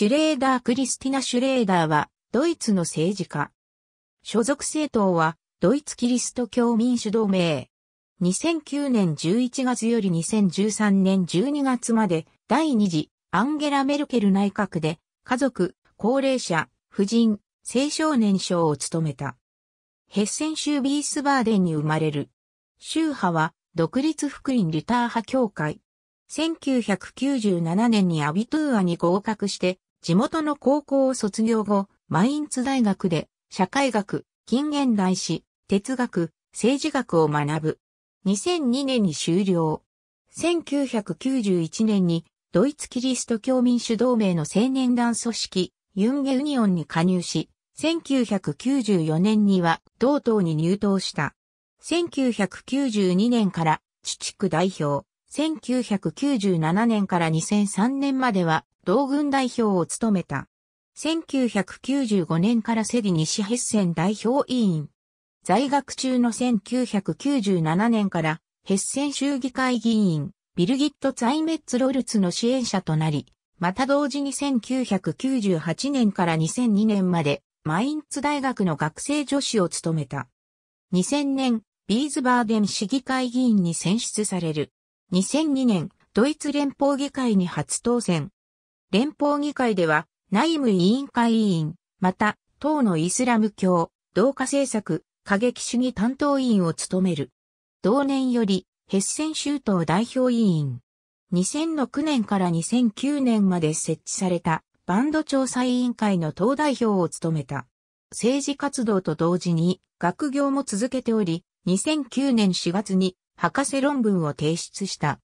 シュレーダー・クリスティナ・シュレーダーは、ドイツの政治家。所属政党は、ドイツキリスト教民主同盟。2009年11月より2013年12月まで、第2次、アンゲラ・メルケル内閣で、家族、高齢者、婦人、青少年賞を務めた。ヘッセン州ビースバーデンに生まれる。宗派は、独立福音ルター派教会。1997年にアビトゥーアに合格して、地元の高校を卒業後、マインツ大学で社会学、近現代史、哲学、政治学を学ぶ。2002年に終了。1991年にドイツキリスト教民主同盟の青年団組織、ユンゲユニオンに加入し、1994年には同党に入党した。1992年から、地区代表、1997年から2003年までは同軍代表を務めた。1995年からセリ西ヘッセン代表委員。在学中の1997年からヘッセン州議会議員、ビルギット・ツァイメッツ・ロルツの支援者となり、また同時に1998年から2002年までマインツ大学の学生女子を務めた。2000年、ビーズバーデン市議会議員に選出される。2002年、ドイツ連邦議会に初当選。連邦議会では内務委員会委員、また、党のイスラム教、同化政策、過激主義担当委員を務める。同年より、ヘッセン州党代表委員。2006年から2009年まで設置されたバンド調査委員会の党代表を務めた。政治活動と同時に学業も続けており、2009年4月に博士論文を提出した。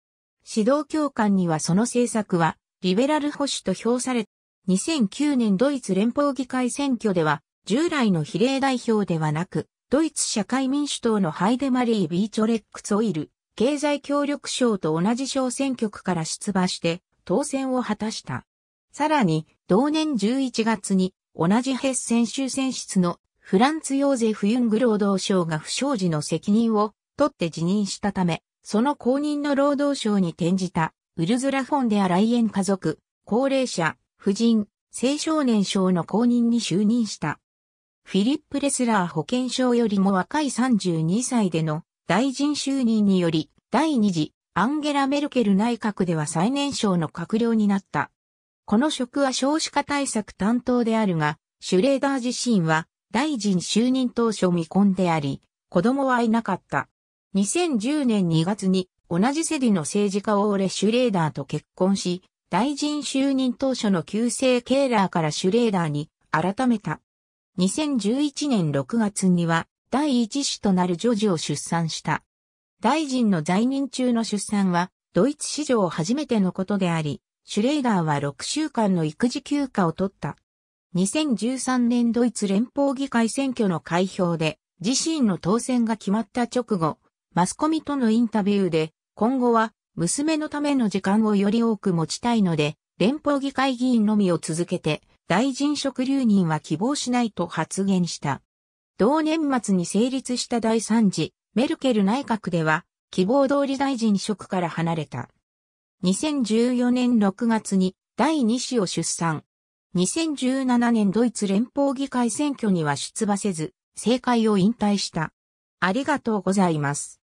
指導教官にはその政策は、リベラル保守と評され、2009年ドイツ連邦議会選挙では、従来の比例代表ではなく、ドイツ社会民主党のハイデマリー・ビーチョレックツオイル、経済協力省と同じ小選挙区から出馬して、当選を果たした。さらに、同年11月に、同じヘッセン州選出のフランツ・ヨーゼフ・ユング労働省が不祥事の責任を取って辞任したため、その後任の労働省に転じた、ウルズラ・フォンデア・ライエン家族、高齢者、婦人、青少年省の後任に就任した。フィリップ・レスラー保健省よりも若い32歳での大臣就任により、第2次アンゲラ・メルケル内閣では最年少の閣僚になった。この職は少子化対策担当であるが、シュレーダー自身は大臣就任当初未婚であり、子供はいなかった。2010年2月に同じセディの政治家オーレ・シュレーダーと結婚し、大臣就任当初の旧姓ケーラーからシュレーダーに改めた。2011年6月には第一子となる女児を出産した。大臣の在任中の出産はドイツ史上初めてのことであり、シュレーダーは6週間の育児休暇を取った。2013年ドイツ連邦議会選挙の開票で自身の当選が決まった直後、マスコミとのインタビューで、今後は娘のための時間をより多く持ちたいので、連邦議会議員のみを続けて、大臣職留任は希望しないと発言した。同年末に成立した第3次、メルケル内閣では、希望通り大臣職から離れた。2014年6月に第2子を出産。2017年ドイツ連邦議会選挙には出馬せず、政界を引退した。ありがとうございます。